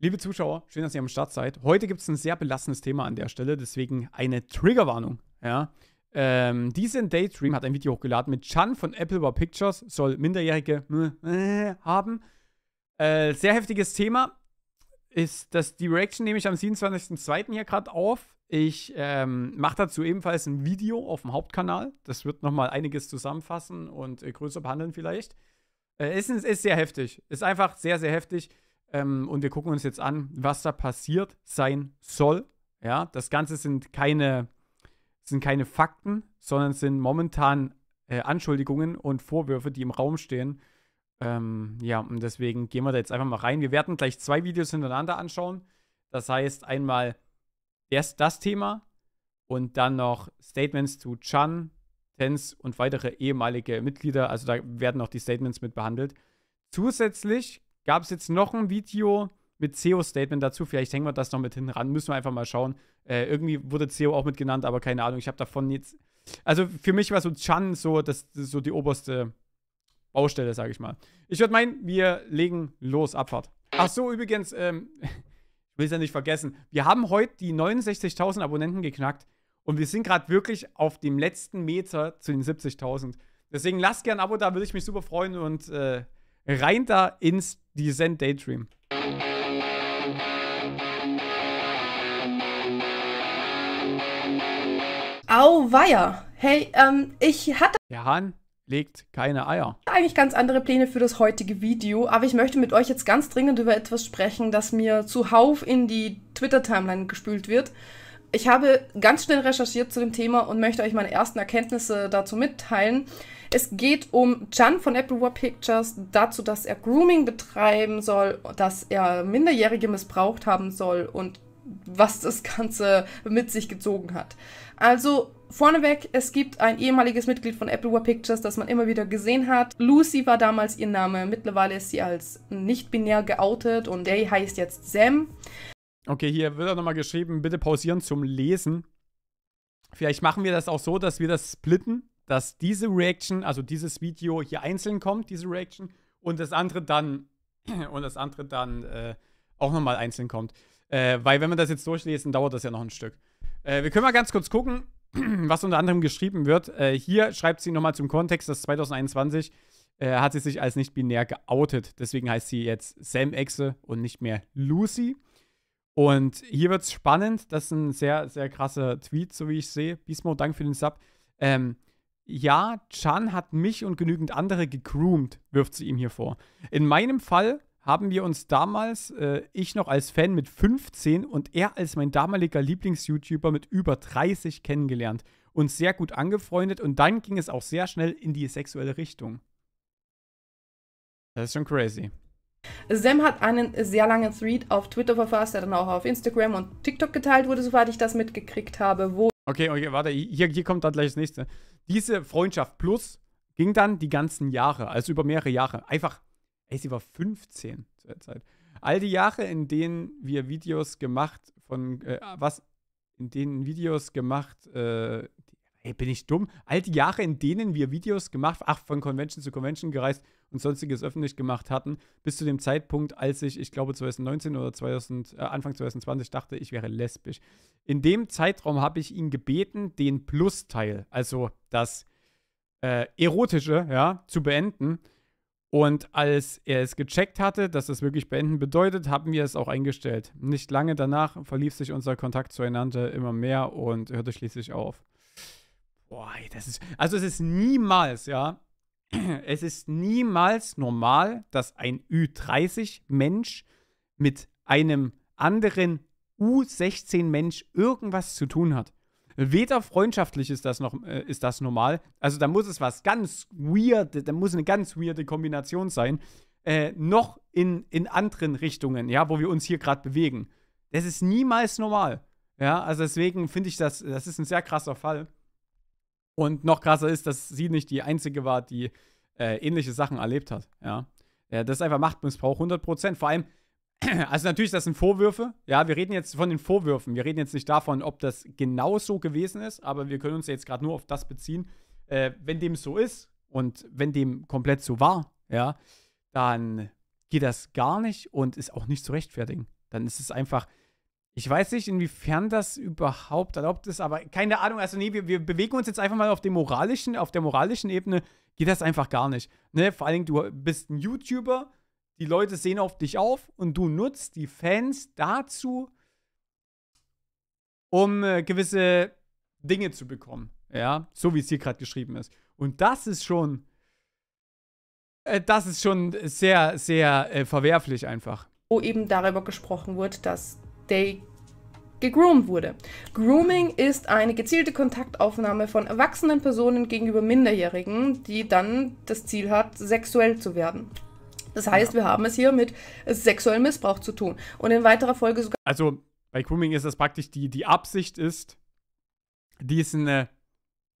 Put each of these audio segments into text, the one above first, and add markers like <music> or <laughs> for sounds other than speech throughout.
Liebe Zuschauer, schön, dass ihr am Start seid. Heute gibt es ein sehr belastendes Thema an der Stelle, deswegen eine Triggerwarnung. Ja? Ähm, diesen Daydream hat ein Video hochgeladen mit Chan von Apple War Pictures, soll Minderjährige äh, haben. Äh, sehr heftiges Thema. Ist das die Reaction nehme ich am 27.02. hier gerade auf. Ich ähm, mache dazu ebenfalls ein Video auf dem Hauptkanal. Das wird nochmal einiges zusammenfassen und äh, größer behandeln vielleicht. Äh, ist, ist sehr heftig. Ist einfach sehr, sehr heftig. Ähm, und wir gucken uns jetzt an, was da passiert sein soll. Ja, das Ganze sind keine, sind keine Fakten, sondern sind momentan äh, Anschuldigungen und Vorwürfe, die im Raum stehen. Ähm, ja, und deswegen gehen wir da jetzt einfach mal rein. Wir werden gleich zwei Videos hintereinander anschauen. Das heißt einmal erst das Thema und dann noch Statements zu Chan, Tens und weitere ehemalige Mitglieder. Also da werden auch die Statements mit behandelt. Zusätzlich gab es jetzt noch ein Video mit SEO-Statement dazu. Vielleicht hängen wir das noch mit hin ran. Müssen wir einfach mal schauen. Äh, irgendwie wurde CEO auch mit genannt, aber keine Ahnung. Ich habe davon jetzt. Also für mich war so Chan so, das, so die oberste Baustelle, sage ich mal. Ich würde meinen, wir legen los, Abfahrt. Ach so, übrigens, ähm, <laughs> ich will es ja nicht vergessen. Wir haben heute die 69.000 Abonnenten geknackt. Und wir sind gerade wirklich auf dem letzten Meter zu den 70.000. Deswegen lasst gerne ein Abo da, würde ich mich super freuen. Und äh, rein da ins Descent Daydream. Auweia. Hey, ähm, ich hatte. Der Hahn legt keine Eier. Eigentlich ganz andere Pläne für das heutige Video, aber ich möchte mit euch jetzt ganz dringend über etwas sprechen, das mir zuhauf in die Twitter-Timeline gespült wird ich habe ganz schnell recherchiert zu dem Thema und möchte euch meine ersten Erkenntnisse dazu mitteilen. Es geht um Chan von Apple War Pictures dazu, dass er Grooming betreiben soll, dass er Minderjährige missbraucht haben soll und was das Ganze mit sich gezogen hat. Also vorneweg, es gibt ein ehemaliges Mitglied von Apple War Pictures, das man immer wieder gesehen hat. Lucy war damals ihr Name, mittlerweile ist sie als nicht binär geoutet und Day heißt jetzt Sam. Okay, hier wird auch nochmal geschrieben, bitte pausieren zum Lesen. Vielleicht machen wir das auch so, dass wir das splitten, dass diese Reaction, also dieses Video hier einzeln kommt, diese Reaction, und das andere dann, <clears throat> und das andere dann äh, auch nochmal einzeln kommt. Äh, weil wenn wir das jetzt durchlesen, dauert das ja noch ein Stück. Äh, wir können mal ganz kurz gucken, <clears throat> was unter anderem geschrieben wird. Äh, hier schreibt sie nochmal zum Kontext, dass 2021 äh, hat sie sich als nicht binär geoutet. Deswegen heißt sie jetzt Sam Exe und nicht mehr Lucy. Und hier wird es spannend. Das ist ein sehr, sehr krasser Tweet, so wie ich sehe. Bismo, danke für den Sub. Ähm, ja, Chan hat mich und genügend andere gegroomt, wirft sie ihm hier vor. In meinem Fall haben wir uns damals, äh, ich noch als Fan mit 15 und er als mein damaliger Lieblings-YouTuber mit über 30 kennengelernt und sehr gut angefreundet und dann ging es auch sehr schnell in die sexuelle Richtung. Das ist schon crazy. Sam hat einen sehr langen Thread auf Twitter verfasst, der dann auch auf Instagram und TikTok geteilt wurde, soweit ich das mitgekriegt habe, wo. Okay, okay, warte, hier, hier kommt dann gleich das nächste. Diese Freundschaft plus ging dann die ganzen Jahre, also über mehrere Jahre. Einfach, ey, sie war 15 zu der Zeit. All die Jahre, in denen wir Videos gemacht von, äh, was, in denen Videos gemacht, äh, ey, bin ich dumm? All die Jahre, in denen wir Videos gemacht, ach, von Convention zu Convention gereist und sonstiges öffentlich gemacht hatten, bis zu dem Zeitpunkt, als ich, ich glaube 2019 oder 2000, äh, Anfang 2020 dachte, ich wäre lesbisch. In dem Zeitraum habe ich ihn gebeten, den Plus-Teil, also das äh, Erotische, ja, zu beenden. Und als er es gecheckt hatte, dass das wirklich beenden bedeutet, haben wir es auch eingestellt. Nicht lange danach verlief sich unser Kontakt zueinander immer mehr und hörte schließlich auf. Boah, das ist. Also es ist niemals, ja, <clears throat> es ist niemals normal, dass ein Ü30-Mensch mit einem anderen U16-Mensch irgendwas zu tun hat. Weder freundschaftlich ist das noch äh, ist das normal. Also da muss es was ganz weird, da muss eine ganz weirde Kombination sein. Äh, noch in, in anderen Richtungen, ja, wo wir uns hier gerade bewegen. Das ist niemals normal. Ja, also deswegen finde ich das, das ist ein sehr krasser Fall. Und noch krasser ist, dass sie nicht die einzige war, die äh, ähnliche Sachen erlebt hat. Ja? ja, äh, das ist einfach Machtmissbrauch, 100%. Vor allem, <clears throat> also natürlich, das sind Vorwürfe. Ja, wir reden jetzt von den Vorwürfen. Wir reden jetzt nicht davon, ob das genau so gewesen ist, aber wir können uns jetzt gerade nur auf das beziehen. Äh, wenn dem so ist und wenn dem komplett so war, ja, dann geht das gar nicht und ist auch nicht zu rechtfertigen. Dann ist es einfach ich weiß nicht, inwiefern das überhaupt erlaubt ist, aber keine Ahnung. Also, nee, wir, wir bewegen uns jetzt einfach mal auf dem moralischen, auf der moralischen Ebene geht das einfach gar nicht. Ne? Vor allen Dingen, du bist ein YouTuber, die Leute sehen auf dich auf und du nutzt die Fans dazu, um äh, gewisse Dinge zu bekommen. Ja, so wie es hier gerade geschrieben ist. Und das ist schon, äh, das ist schon sehr, sehr äh, verwerflich einfach. Wo eben darüber gesprochen wird, dass Day gegroomt wurde. Grooming ist eine gezielte Kontaktaufnahme von erwachsenen Personen gegenüber Minderjährigen, die dann das Ziel hat, sexuell zu werden. Das heißt, wir haben es hier mit sexuellem Missbrauch zu tun. Und in weiterer Folge sogar. Also bei Grooming ist es praktisch die, die Absicht ist, diesen äh,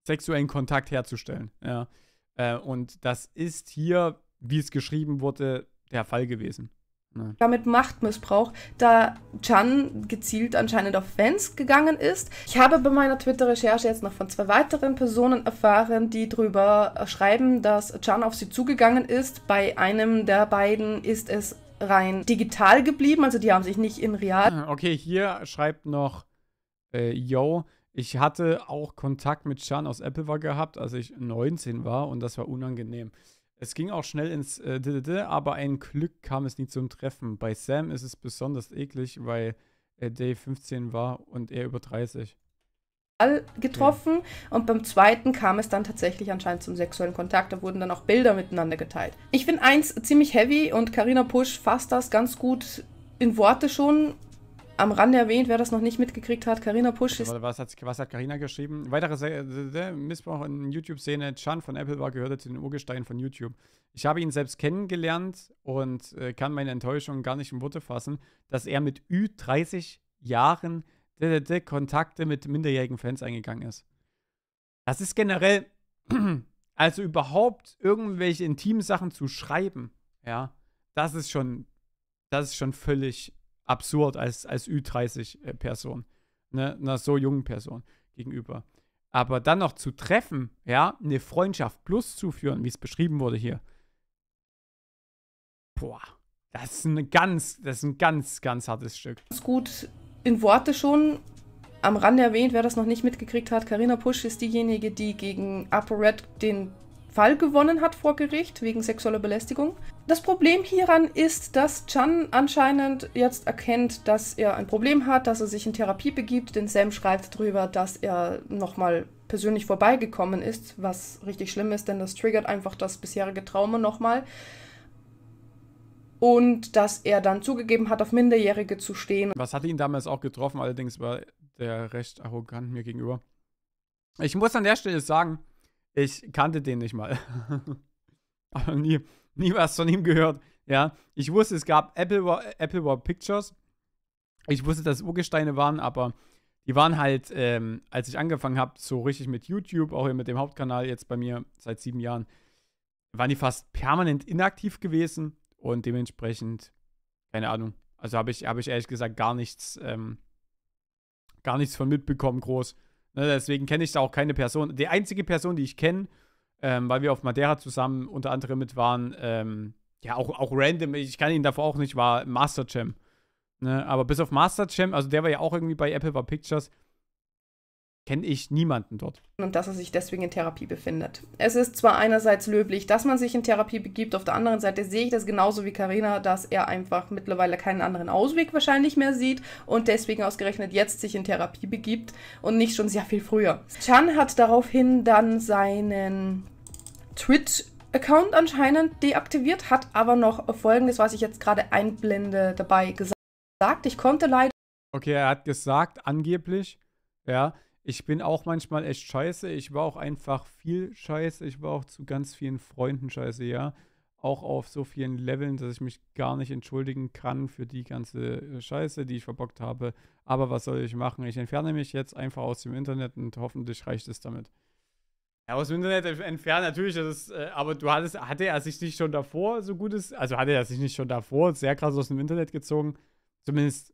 sexuellen Kontakt herzustellen. Ja. Äh, und das ist hier, wie es geschrieben wurde, der Fall gewesen. Nein. Damit Machtmissbrauch, da Chan gezielt anscheinend auf Fans gegangen ist. Ich habe bei meiner Twitter-Recherche jetzt noch von zwei weiteren Personen erfahren, die darüber schreiben, dass Chan auf sie zugegangen ist. Bei einem der beiden ist es rein digital geblieben, also die haben sich nicht in real. Ah, okay, hier schreibt noch äh, Yo. Ich hatte auch Kontakt mit Chan aus Apple war gehabt, als ich 19 war und das war unangenehm. Es ging auch schnell ins äh, aber ein Glück kam es nie zum Treffen. Bei Sam ist es besonders eklig, weil äh, Dave 15 war und er über 30 getroffen okay. und beim zweiten kam es dann tatsächlich anscheinend zum sexuellen Kontakt. Da wurden dann auch Bilder miteinander geteilt. Ich finde eins ziemlich heavy und Karina Pusch fasst das ganz gut in Worte schon am Rande erwähnt, wer das noch nicht mitgekriegt hat, Karina Pusch ist. Was hat, was hat Carina geschrieben? Weitere äh, Se Missbrauch in YouTube-Szene. Chan von Apple war gehörte zu den Urgesteinen von YouTube. Ich habe ihn selbst kennengelernt und äh, kann meine Enttäuschung gar nicht in Worte fassen, dass er mit Ü30 Jahren de, de, de, Kontakte mit minderjährigen Fans eingegangen ist. Das ist generell, <clears throat> also überhaupt irgendwelche intimen Sachen zu schreiben, ja, das ist schon, das ist schon völlig absurd als, als Ü30-Person, äh, ne, einer so jungen Person gegenüber. Aber dann noch zu treffen, ja, eine Freundschaft plus zu führen, wie es beschrieben wurde hier. Boah, das ist ein ganz, das ist ein ganz, ganz hartes Stück. Gut in Worte schon am Rande erwähnt, wer das noch nicht mitgekriegt hat, Karina Pusch ist diejenige, die gegen Upper Red den Fall gewonnen hat vor Gericht wegen sexueller Belästigung. Das Problem hieran ist, dass Chan anscheinend jetzt erkennt, dass er ein Problem hat, dass er sich in Therapie begibt, denn Sam schreibt darüber, dass er nochmal persönlich vorbeigekommen ist, was richtig schlimm ist, denn das triggert einfach das bisherige Trauma nochmal. Und dass er dann zugegeben hat, auf Minderjährige zu stehen. Was hat ihn damals auch getroffen, allerdings war der recht arrogant mir gegenüber. Ich muss an der Stelle sagen, ich kannte den nicht mal. <laughs> Aber nie, nie was von ihm gehört. Ja, ich wusste, es gab Apple War, Apple War Pictures. Ich wusste, dass Urgesteine waren, aber die waren halt, ähm, als ich angefangen habe, so richtig mit YouTube, auch hier mit dem Hauptkanal jetzt bei mir seit sieben Jahren, waren die fast permanent inaktiv gewesen und dementsprechend, keine Ahnung. Also habe ich, hab ich ehrlich gesagt gar nichts, ähm, gar nichts von mitbekommen, groß. Ne, deswegen kenne ich da auch keine Person. Die einzige Person, die ich kenne, ähm, weil wir auf Madeira zusammen unter anderem mit waren, ähm, ja, auch, auch random, ich kann ihn davor auch nicht, war Master Jam. Ne, aber bis auf Master Jam, also der war ja auch irgendwie bei Apple war Pictures, kenne ich niemanden dort. Und dass er sich deswegen in Therapie befindet. Es ist zwar einerseits löblich, dass man sich in Therapie begibt, auf der anderen Seite sehe ich das genauso wie Karina, dass er einfach mittlerweile keinen anderen Ausweg wahrscheinlich mehr sieht und deswegen ausgerechnet jetzt sich in Therapie begibt und nicht schon sehr viel früher. Chan hat daraufhin dann seinen Twitch Account anscheinend deaktiviert, hat aber noch folgendes, was ich jetzt gerade einblende, dabei gesagt. Ich konnte leider. Okay, er hat gesagt, angeblich, ja, ich bin auch manchmal echt scheiße. Ich war auch einfach viel scheiße. Ich war auch zu ganz vielen Freunden scheiße, ja. Auch auf so vielen Leveln, dass ich mich gar nicht entschuldigen kann für die ganze äh, Scheiße, die ich verbockt habe. Aber was soll ich machen? Ich entferne mich jetzt einfach aus dem Internet und hoffentlich reicht es damit. Ja, aus dem Internet entfernt natürlich, das ist, äh, aber du hattest, hatte er sich nicht schon davor so gutes, also hatte er sich nicht schon davor sehr krass aus dem Internet gezogen. Zumindest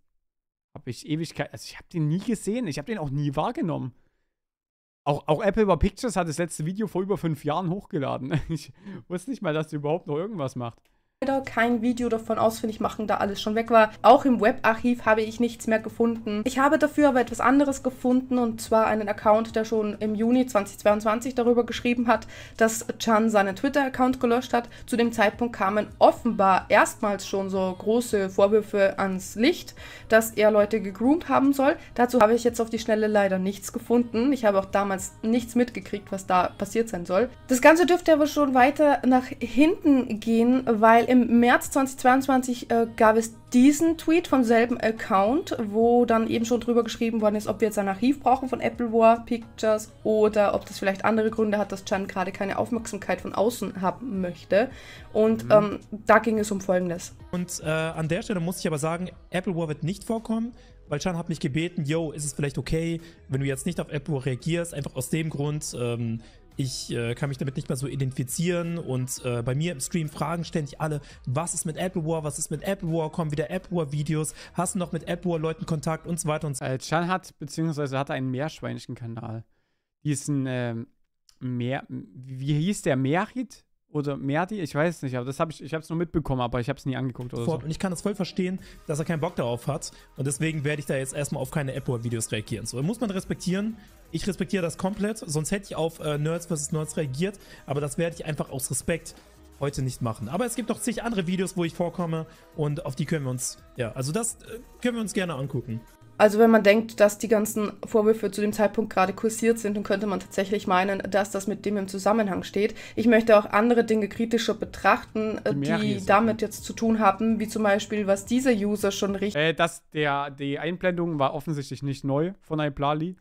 habe ich Ewigkeit. Also ich habe den nie gesehen. Ich habe den auch nie wahrgenommen. Auch, auch Apple War Pictures hat das letzte Video vor über fünf Jahren hochgeladen. <laughs> Ich wusste nicht mal, dass der überhaupt noch irgendwas macht leider kein Video davon ausfindig machen, da alles schon weg war. Auch im Webarchiv habe ich nichts mehr gefunden. Ich habe dafür aber etwas anderes gefunden und zwar einen Account, der schon im Juni 2022 darüber geschrieben hat, dass Chan seinen Twitter-Account gelöscht hat. Zu dem Zeitpunkt kamen offenbar erstmals schon so große Vorwürfe ans Licht, dass er Leute gegroomt haben soll. Dazu habe ich jetzt auf die Schnelle leider nichts gefunden. Ich habe auch damals nichts mitgekriegt, was da passiert sein soll. Das Ganze dürfte aber schon weiter nach hinten gehen, weil im März 2022 äh, gab es diesen Tweet vom selben Account, wo dann eben schon drüber geschrieben worden ist, ob wir jetzt ein Archiv brauchen von Apple War Pictures oder ob das vielleicht andere Gründe hat, dass Chan gerade keine Aufmerksamkeit von außen haben möchte. Und mhm. ähm, da ging es um Folgendes. Und äh, an der Stelle muss ich aber sagen, Apple War wird nicht vorkommen, weil Chan hat mich gebeten, yo, ist es vielleicht okay, wenn du jetzt nicht auf Apple War reagierst, einfach aus dem Grund, ähm, ich äh, kann mich damit nicht mehr so identifizieren und äh, bei mir im Stream fragen ständig alle, was ist mit Apple War, was ist mit Apple War, kommen wieder Apple War Videos, hast du noch mit Apple War Leuten Kontakt und so weiter und so weiter. Äh, Chan hat, beziehungsweise hat einen Meerschweinchenkanal. Diesen, ähm, Meer, wie hieß der, Merit? oder Merdi, ich weiß es nicht, aber das habe ich, ich habe es nur mitbekommen, aber ich habe es nie angeguckt oder Fort, so. Und ich kann das voll verstehen, dass er keinen Bock darauf hat und deswegen werde ich da jetzt erstmal auf keine Apple-Videos reagieren. So, muss man respektieren. Ich respektiere das komplett, sonst hätte ich auf äh, Nerds vs. Nerds reagiert, aber das werde ich einfach aus Respekt heute nicht machen. Aber es gibt noch zig andere Videos, wo ich vorkomme und auf die können wir uns, ja, also das äh, können wir uns gerne angucken. Also wenn man denkt, dass die ganzen Vorwürfe zu dem Zeitpunkt gerade kursiert sind, dann könnte man tatsächlich meinen, dass das mit dem im Zusammenhang steht. Ich möchte auch andere Dinge kritischer betrachten, äh, die, die damit jetzt zu tun haben, wie zum Beispiel, was dieser User schon richtig... Äh, das, der, die Einblendung war offensichtlich nicht neu von Iplali,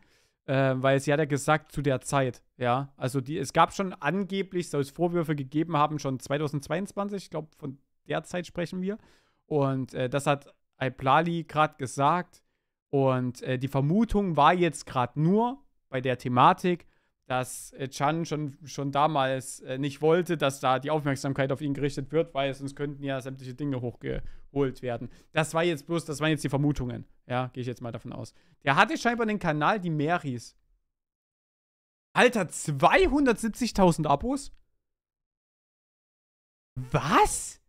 äh, weil sie hat ja gesagt, zu der Zeit, ja. Also die, es gab schon angeblich, soll es Vorwürfe gegeben haben, schon 2022, ich glaube, von der Zeit sprechen wir. Und äh, das hat Iplali gerade gesagt, und äh, die Vermutung war jetzt gerade nur bei der Thematik, dass äh, Chan schon, schon damals äh, nicht wollte, dass da die Aufmerksamkeit auf ihn gerichtet wird, weil sonst könnten ja sämtliche Dinge hochgeholt werden. Das war jetzt bloß, das waren jetzt die Vermutungen. Ja, gehe ich jetzt mal davon aus. Der hatte scheinbar den Kanal Die Marys. Alter, 270.000 Abos? Was?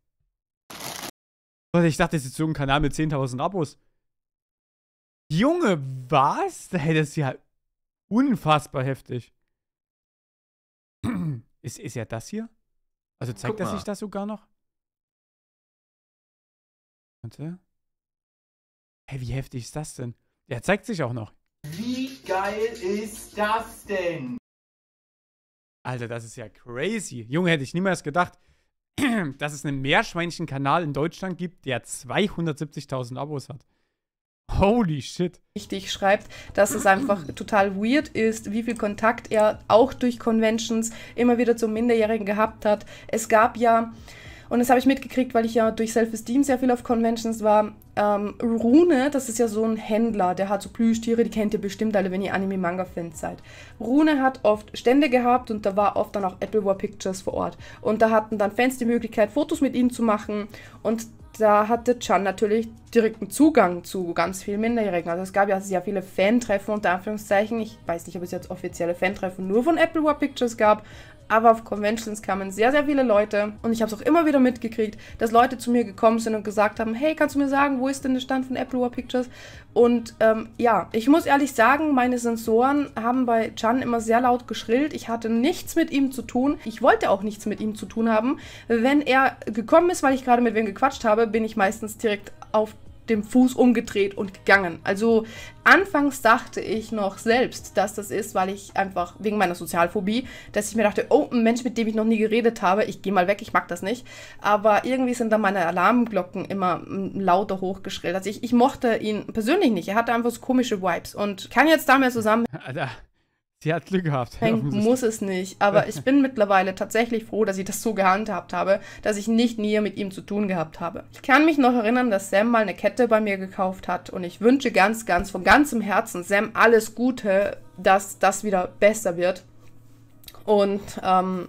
Ich dachte, das ist so ein Kanal mit 10.000 Abos. Junge, was? Hey, das ist ja unfassbar heftig. <clears throat> Ist, ist ja das hier? Also zeigt das sich das sogar noch? Warte. Hey, wie heftig ist das denn? Ja, zeigt sich auch noch. Wie geil ist das denn? Alter, das ist ja crazy. Junge, hätte ich niemals gedacht, <clears throat> dass es einen Meerschweinchenkanal in Deutschland gibt, der 270.000 Abos hat. Holy shit. Richtig schreibt, dass es einfach total weird ist, wie viel Kontakt er auch durch Conventions immer wieder zum Minderjährigen gehabt hat. Es gab ja und das habe ich mitgekriegt, weil ich ja durch Self-Esteem sehr viel auf Conventions war. Ähm, Rune, das ist ja so ein Händler, der hat so Plüschtiere, die kennt ihr bestimmt alle, wenn ihr Anime-Manga-Fans seid. Rune hat oft Stände gehabt und da war oft dann auch Apple War Pictures vor Ort. Und da hatten dann Fans die Möglichkeit, Fotos mit ihm zu machen. Und da hatte Chan natürlich direkten Zugang zu ganz vielen Minderjährigen. Also es gab ja sehr viele Fantreffen unter Anführungszeichen. Ich weiß nicht, ob es jetzt offizielle Fantreffen nur von Apple War Pictures gab, aber auf Conventions kamen sehr, sehr viele Leute und ich habe es auch immer wieder mitgekriegt, dass Leute zu mir gekommen sind und gesagt haben, hey, kannst du mir sagen, wo ist denn der Stand von Apple War Pictures? Und ähm, ja, ich muss ehrlich sagen, meine Sensoren haben bei Chan immer sehr laut geschrillt. Ich hatte nichts mit ihm zu tun. Ich wollte auch nichts mit ihm zu tun haben. Wenn er gekommen ist, weil ich gerade mit wem gequatscht habe, bin ich meistens direkt auf dem Fuß umgedreht und gegangen. Also anfangs dachte ich noch selbst, dass das ist, weil ich einfach wegen meiner Sozialphobie, dass ich mir dachte, oh, ein Mensch, mit dem ich noch nie geredet habe, ich gehe mal weg, ich mag das nicht. Aber irgendwie sind dann meine Alarmglocken immer mm, lauter hochgeschrillt. Also ich, ich mochte ihn persönlich nicht. Er hatte einfach so komische Vibes und kann jetzt damit zusammen. <laughs> Alter. Also, Sie hat Glück gehabt. muss es nicht. Aber ich <laughs> bin mittlerweile tatsächlich froh, dass ich das so gehandhabt habe, dass ich nicht näher mit ihm zu tun gehabt habe. Ich kann mich noch erinnern, dass Sam mal eine Kette bei mir gekauft hat und ich wünsche ganz, ganz von ganzem Herzen Sam alles Gute, dass das wieder besser wird. Und ähm,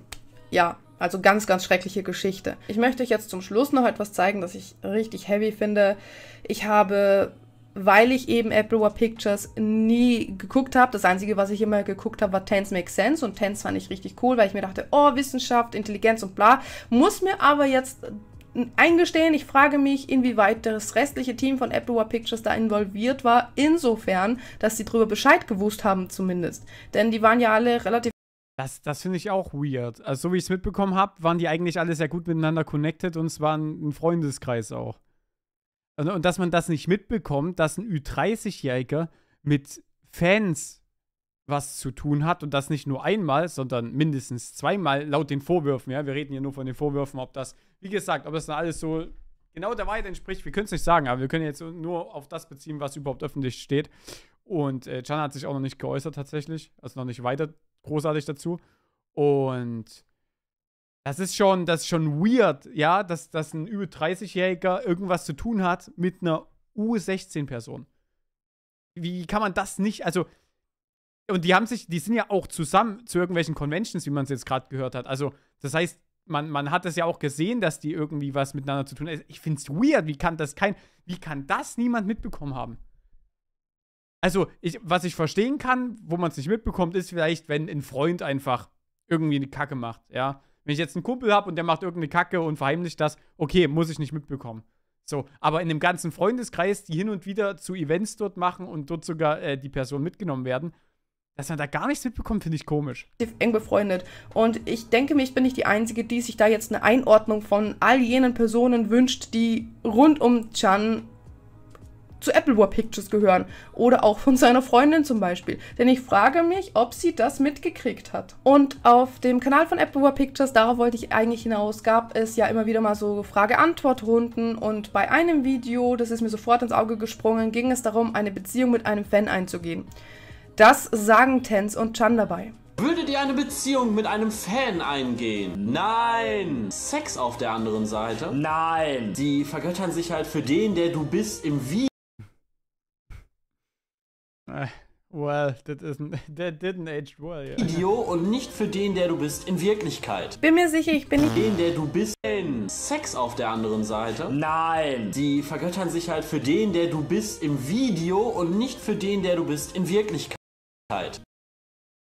ja, also ganz, ganz schreckliche Geschichte. Ich möchte euch jetzt zum Schluss noch etwas zeigen, das ich richtig heavy finde. Ich habe weil ich eben Apple War Pictures nie geguckt habe. Das Einzige, was ich immer geguckt habe, war Tense Makes Sense. Und Tense fand ich richtig cool, weil ich mir dachte, oh, Wissenschaft, Intelligenz und bla. Muss mir aber jetzt äh, eingestehen, ich frage mich, inwieweit das restliche Team von Apple War Pictures da involviert war. Insofern, dass sie drüber Bescheid gewusst haben zumindest. Denn die waren ja alle relativ das, das finde ich auch weird. Also, so wie ich es mitbekommen habe, waren die eigentlich alle sehr gut miteinander connected und es war ein Freundeskreis auch. Und, und dass man das nicht mitbekommt, dass ein Ü30-Jähriger mit Fans was zu tun hat und das nicht nur einmal, sondern mindestens zweimal laut den Vorwürfen. Ja, wir reden hier nur von den Vorwürfen, ob das, wie gesagt, ob das dann alles so genau der Wahrheit entspricht. Wir können es nicht sagen, aber wir können jetzt nur auf das beziehen, was überhaupt öffentlich steht. Und äh, Can hat sich auch noch nicht geäußert tatsächlich, also noch nicht weiter großartig dazu. Und das ist schon, das ist schon weird, ja, dass, dass ein über 30-Jähriger irgendwas zu tun hat mit einer U16-Person. Wie kann man das nicht, also, und die haben sich, die sind ja auch zusammen zu irgendwelchen Conventions, wie man es jetzt gerade gehört hat. Also, das heißt, man, man hat es ja auch gesehen, dass die irgendwie was miteinander zu tun haben. Ich finde es weird, wie kann das kein, wie kann das niemand mitbekommen haben? Also, ich, was ich verstehen kann, wo man es nicht mitbekommt, ist vielleicht, wenn ein Freund einfach irgendwie eine Kacke macht, ja. Wenn ich jetzt einen Kumpel habe und der macht irgendeine Kacke und verheimlicht das, okay, muss ich nicht mitbekommen. So, aber in dem ganzen Freundeskreis, die hin und wieder zu Events dort machen und dort sogar äh, die Person mitgenommen werden, dass man da gar nichts mitbekommt, finde ich komisch. Eng befreundet. Und ich denke mich, bin ich die Einzige, die sich da jetzt eine Einordnung von all jenen Personen wünscht, die rund um Chan zu Apple War Pictures gehören oder auch von seiner Freundin zum Beispiel. Denn ich frage mich, ob sie das mitgekriegt hat. Und auf dem Kanal von Apple War Pictures, darauf wollte ich eigentlich hinaus, gab es ja immer wieder mal so Frage-Antwort-Runden und bei einem Video, das ist mir sofort ins Auge gesprungen, ging es darum, eine Beziehung mit einem Fan einzugehen. Das sagen Tens und Chan dabei. Würdet ihr eine Beziehung mit einem Fan eingehen? Nein! Sex auf der anderen Seite? Nein! Die vergöttern sich halt für den, der du bist, im Video. <laughs> Well, that, isn't, <laughs> that didn't age well, yeah. Idiot und nicht für den, der du bist, in Wirklichkeit. Bin mir sicher, ich bin nicht... Den, der du bist, in Sex auf der anderen Seite. Nein. Die vergöttern sich halt für den, der du bist, im Video und nicht für den, der du bist, in Wirklichkeit.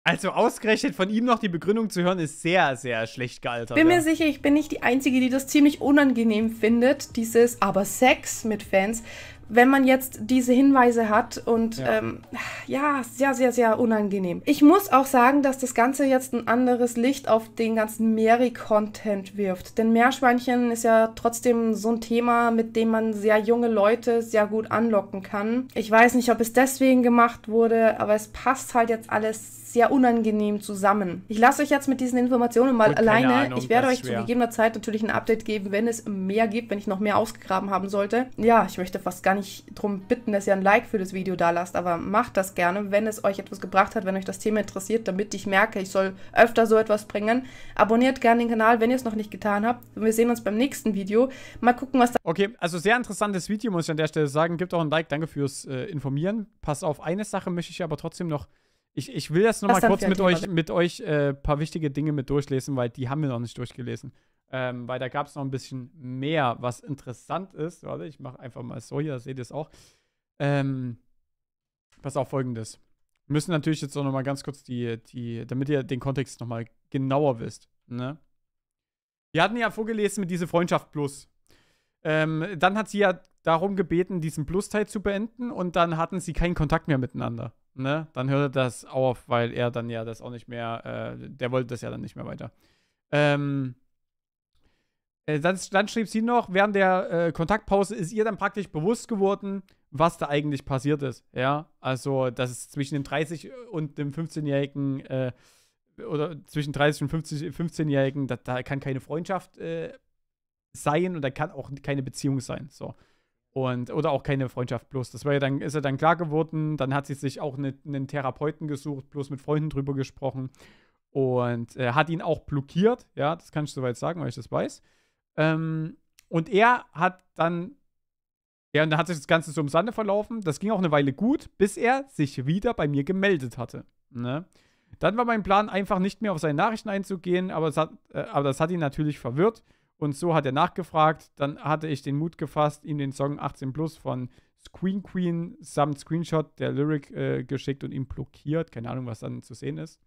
Also ausgerechnet von ihm noch die Begründung zu hören, ist sehr, sehr schlecht gealtert. Bin mir sicher, ich bin nicht die Einzige, die das ziemlich unangenehm findet, dieses Aber Sex mit Fans wenn man jetzt diese Hinweise hat und ja. Ähm, ja. sehr, sehr, sehr unangenehm. Ich muss auch sagen, dass das Ganze jetzt ein anderes Licht auf den ganzen Mary-Content wirft. Denn Meerschweinchen ist ja trotzdem so ein Thema, mit dem man sehr junge Leute sehr gut anlocken kann. Ich weiß nicht, ob es deswegen gemacht wurde, aber es passt halt jetzt alles sehr unangenehm zusammen. Ich lasse euch jetzt mit diesen Informationen mal gut, alleine. Ahnung, ich werde euch zu gegebener Zeit natürlich ein Update geben, wenn es mehr gibt, wenn ich noch mehr ausgegraben haben sollte. Ja, ich möchte fast gar nicht darum bitten, dass ihr ein Like für das Video da lasst, aber macht das gerne, wenn es euch etwas gebracht hat, wenn euch das Thema interessiert, damit ich merke, ich soll öfter so etwas bringen. Abonniert gerne den Kanal, wenn ihr es noch nicht getan habt. wir sehen uns beim nächsten Video. Mal gucken, was da... Okay, also sehr interessantes Video, muss ich an der Stelle sagen. Gebt auch ein Like, danke fürs äh, Informieren. Pass auf, eine Sache möchte ich aber trotzdem noch... Ich, ich will das nochmal kurz mit euch, mit euch ein äh, paar wichtige Dinge mit durchlesen, weil die haben wir noch nicht durchgelesen. Ähm, weil da gab es noch ein bisschen mehr, was interessant ist. Warte, ich mache einfach mal so hier, seht ihr es auch. Ähm, pass auf folgendes. Wir müssen natürlich jetzt auch nochmal ganz kurz die, die, damit ihr den Kontext nochmal genauer wisst. Ne? Wir hatten ja vorgelesen mit dieser Freundschaft Plus. Ähm, dann hat sie ja darum gebeten, diesen Plus-Teil zu beenden und dann hatten sie keinen Kontakt mehr miteinander. Ne? Dann hörte das auf, weil er dann ja das auch nicht mehr, äh, der wollte das ja dann nicht mehr weiter. Ähm, äh, dann, dann schrieb sie noch, während der äh, Kontaktpause ist ihr dann praktisch bewusst geworden, was da eigentlich passiert ist. Ja, also, dass es zwischen dem 30- und dem 15-jährigen äh, oder zwischen 30 und 15-Jährigen, da, da, kann keine Freundschaft äh, sein und da kann auch keine Beziehung sein. So. Und, oder auch keine Freundschaft bloß. Das war ja dann, ist ja dann klar geworden. Dann hat sie sich auch ne, einen Therapeuten gesucht, bloß mit Freunden drüber gesprochen. Und äh, hat ihn auch blockiert, ja, das kann ich soweit sagen, weil ich das weiß. Ähm, und er hat dann, ja, und dann hat sich das Ganze so im Sande verlaufen. Das ging auch eine Weile gut, bis er sich wieder bei mir gemeldet hatte. Ne? Dann war mein Plan, einfach nicht mehr auf seine Nachrichten einzugehen, aber das, hat, äh, aber das hat ihn natürlich verwirrt. Und so hat er nachgefragt. Dann hatte ich den Mut gefasst, ihm den Song 18 Plus von Screen Queen samt Screenshot der Lyric äh, geschickt und ihn blockiert. Keine Ahnung, was dann zu sehen ist.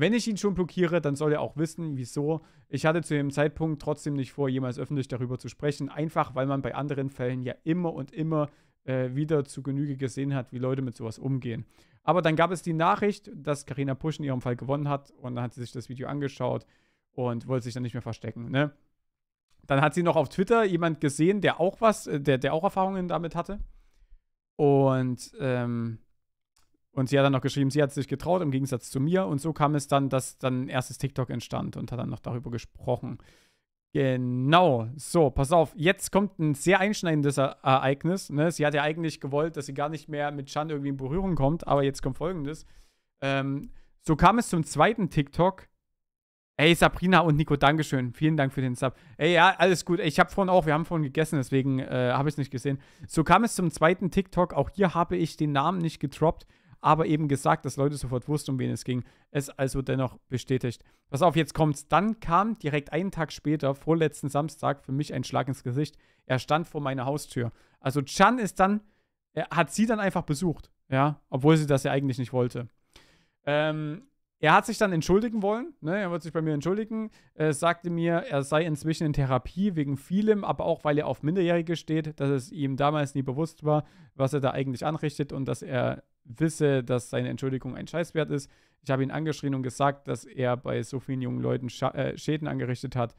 Wenn ich ihn schon blockiere, dann soll er auch wissen, wieso. Ich hatte zu dem Zeitpunkt trotzdem nicht vor, jemals öffentlich darüber zu sprechen, einfach weil man bei anderen Fällen ja immer und immer äh, wieder zu Genüge gesehen hat, wie Leute mit sowas umgehen. Aber dann gab es die Nachricht, dass Karina Pusch in ihrem Fall gewonnen hat und dann hat sie sich das Video angeschaut und wollte sich dann nicht mehr verstecken. Ne? Dann hat sie noch auf Twitter jemand gesehen, der auch was, äh, der, der auch Erfahrungen damit hatte. Und ähm, und sie hat dann noch geschrieben, sie hat sich getraut, im Gegensatz zu mir. Und so kam es dann, dass dann ein erstes TikTok entstand und hat dann noch darüber gesprochen. Genau, so, pass auf. Jetzt kommt ein sehr einschneidendes Ereignis. Ne? Sie hat ja eigentlich gewollt, dass sie gar nicht mehr mit Chan irgendwie in Berührung kommt, aber jetzt kommt folgendes. Ähm, so kam es zum zweiten TikTok. Ey, Sabrina und Nico, Dankeschön. Vielen Dank für den Sub. Ey, ja, alles gut. Ich habe vorhin auch, wir haben vorhin gegessen, deswegen äh, habe ich es nicht gesehen. So kam es zum zweiten TikTok. Auch hier habe ich den Namen nicht getroppt aber eben gesagt, dass Leute sofort wussten, um wen es ging, es also dennoch bestätigt. Pass auf, jetzt kommt's. Dann kam direkt einen Tag später, vorletzten Samstag, für mich ein Schlag ins Gesicht. Er stand vor meiner Haustür. Also Chan ist dann, er hat sie dann einfach besucht, ja, obwohl sie das ja eigentlich nicht wollte. Ähm, er hat sich dann entschuldigen wollen, ne? er wollte sich bei mir entschuldigen, er sagte mir, er sei inzwischen in Therapie wegen vielem, aber auch weil er auf Minderjährige steht, dass es ihm damals nie bewusst war, was er da eigentlich anrichtet und dass er wisse, dass seine Entschuldigung ein Scheißwert ist. Ich habe ihn angeschrien und gesagt, dass er bei so vielen jungen Leuten Scha äh, Schäden angerichtet hat,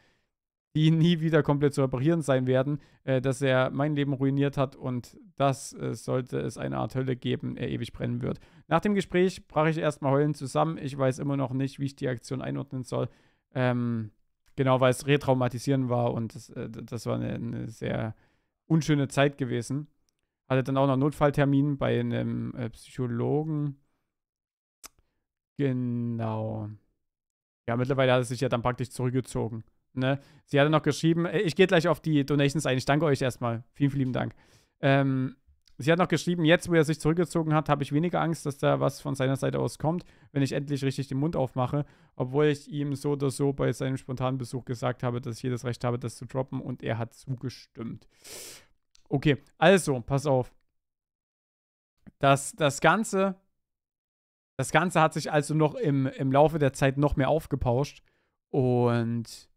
die nie wieder komplett zu reparieren sein werden, äh, dass er mein Leben ruiniert hat und dass, äh, sollte es eine Art Hölle geben, er ewig brennen wird. Nach dem Gespräch brach ich erstmal heulend zusammen. Ich weiß immer noch nicht, wie ich die Aktion einordnen soll. Ähm, genau, weil es retraumatisierend war und das, äh, das war eine, eine sehr unschöne Zeit gewesen. Hatte dann auch noch Notfalltermin bei einem äh, Psychologen. Genau. Ja, mittlerweile hat es sich ja dann praktisch zurückgezogen. Ne? Sie hatte noch geschrieben, äh, ich gehe gleich auf die Donations ein. Ich danke euch erstmal. Vielen, vielen Dank. Ähm, sie hat noch geschrieben, jetzt, wo er sich zurückgezogen hat, habe ich weniger Angst, dass da was von seiner Seite aus kommt, wenn ich endlich richtig den Mund aufmache, obwohl ich ihm so oder so bei seinem spontanen Besuch gesagt habe, dass ich jedes Recht habe, das zu droppen und er hat zugestimmt. Okay, also, pass auf. Das, das Ganze. Das Ganze hat sich also noch im, im Laufe der Zeit noch mehr aufgepauscht. Und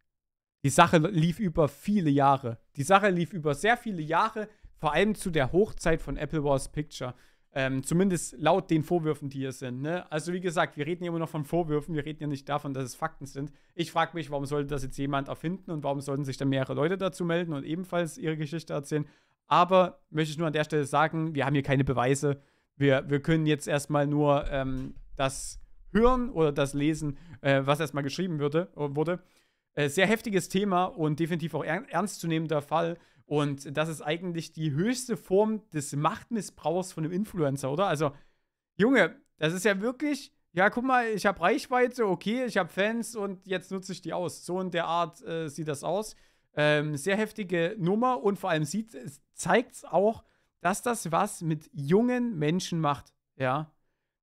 die Sache lief über viele Jahre. Die Sache lief über sehr viele Jahre, vor allem zu der Hochzeit von Apple Wars Picture. Ähm, zumindest laut den Vorwürfen, die hier sind. Ne? Also wie gesagt, wir reden ja immer noch von Vorwürfen, wir reden ja nicht davon, dass es Fakten sind. Ich frage mich, warum sollte das jetzt jemand erfinden und warum sollten sich dann mehrere Leute dazu melden und ebenfalls ihre Geschichte erzählen. Aber möchte ich nur an der Stelle sagen, wir haben hier keine Beweise. Wir, wir können jetzt erstmal nur ähm, das hören oder das lesen, äh, was erstmal geschrieben würde, äh, wurde. Äh, sehr heftiges Thema und definitiv auch er ernstzunehmender Fall. Und das ist eigentlich die höchste Form des Machtmissbrauchs von einem Influencer, oder? Also, Junge, das ist ja wirklich, ja, guck mal, ich habe Reichweite, okay, ich habe Fans und jetzt nutze ich die aus. So in der Art äh, sieht das aus. Ähm, sehr heftige Nummer und vor allem zeigt es auch, dass das was mit jungen Menschen macht. Ja.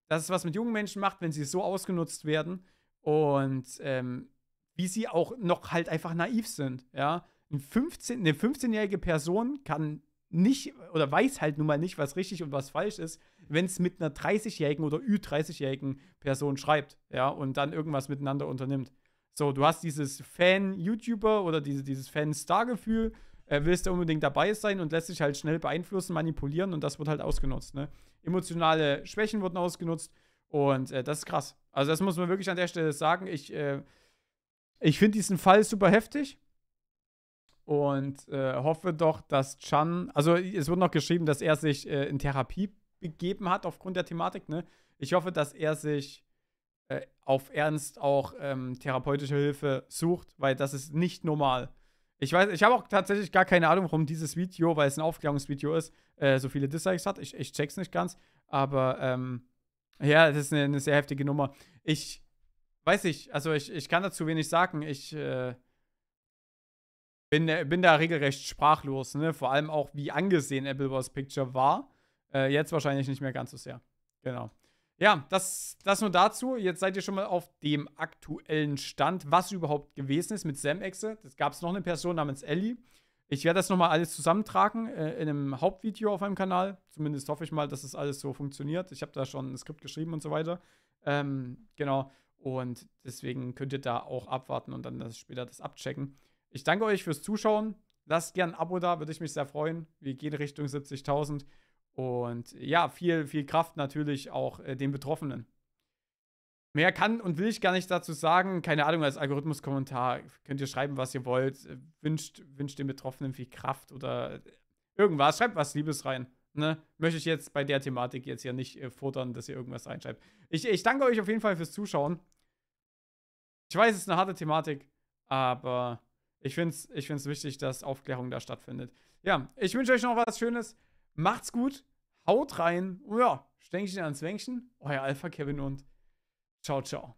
Dass es was mit jungen Menschen macht, wenn sie so ausgenutzt werden und ähm, wie sie auch noch halt einfach naiv sind. Ja. Ein 15, eine 15-jährige Person kann nicht oder weiß halt nun mal nicht, was richtig und was falsch ist, wenn es mit einer 30-jährigen oder Ü30-jährigen Person schreibt, ja, und dann irgendwas miteinander unternimmt. So, du hast dieses Fan-YouTuber oder diese, dieses Fan-Star-Gefühl, äh, willst da unbedingt dabei sein und lässt sich halt schnell beeinflussen, manipulieren und das wird halt ausgenutzt. Ne? Emotionale Schwächen wurden ausgenutzt und äh, das ist krass. Also, das muss man wirklich an der Stelle sagen. Ich, äh, ich finde diesen Fall super heftig und äh, hoffe doch, dass Chan, also es wird noch geschrieben, dass er sich äh, in Therapie begeben hat aufgrund der Thematik. Ne? Ich hoffe, dass er sich äh, auf Ernst auch ähm, therapeutische Hilfe sucht, weil das ist nicht normal. Ich weiß, ich habe auch tatsächlich gar keine Ahnung, warum dieses Video, weil es ein Aufklärungsvideo ist, äh, so viele Dislikes hat. Ich, ich check's nicht ganz. Aber ähm, ja, das ist eine, eine, sehr heftige Nummer. Ich weiß nicht, also ich, ich kann dazu wenig sagen. Ich äh, bin, äh, bin da regelrecht sprachlos, ne? Vor allem auch, wie angesehen Apple Wars Picture war. Äh, jetzt wahrscheinlich nicht mehr ganz so sehr. Genau. Ja, das, das nur dazu. Jetzt seid ihr schon mal auf dem aktuellen Stand, was überhaupt gewesen ist mit Sam-Exe. Es gab noch eine Person namens Ellie. Ich werde das nochmal alles zusammentragen äh, in einem Hauptvideo auf meinem Kanal. Zumindest hoffe ich mal, dass das alles so funktioniert. Ich habe da schon ein Skript geschrieben und so weiter. Ähm, genau. Und deswegen könnt ihr da auch abwarten und dann das später das abchecken. Ich danke euch fürs Zuschauen. Lasst gerne ein Abo da, würde ich mich sehr freuen. Wir gehen Richtung 70.000. Und ja, viel, viel Kraft natürlich auch äh, den Betroffenen. Mehr kann und will ich gar nicht dazu sagen. Keine Ahnung, als Algorithmus-Kommentar könnt ihr schreiben, was ihr wollt. Äh, wünscht, wünscht den Betroffenen viel Kraft oder äh, irgendwas. Schreibt was Liebes rein. Ne? Möchte ich jetzt bei der Thematik jetzt ja nicht äh, fordern, dass ihr irgendwas reinschreibt. Ich, ich danke euch auf jeden Fall fürs Zuschauen. Ich weiß, es ist eine harte Thematik, aber ich finde es ich find's wichtig, dass Aufklärung da stattfindet. Ja, ich wünsche euch noch was Schönes. Macht's gut, haut rein. Und ja, Stänkchen ans Wänkchen. Euer Alpha Kevin und ciao, ciao.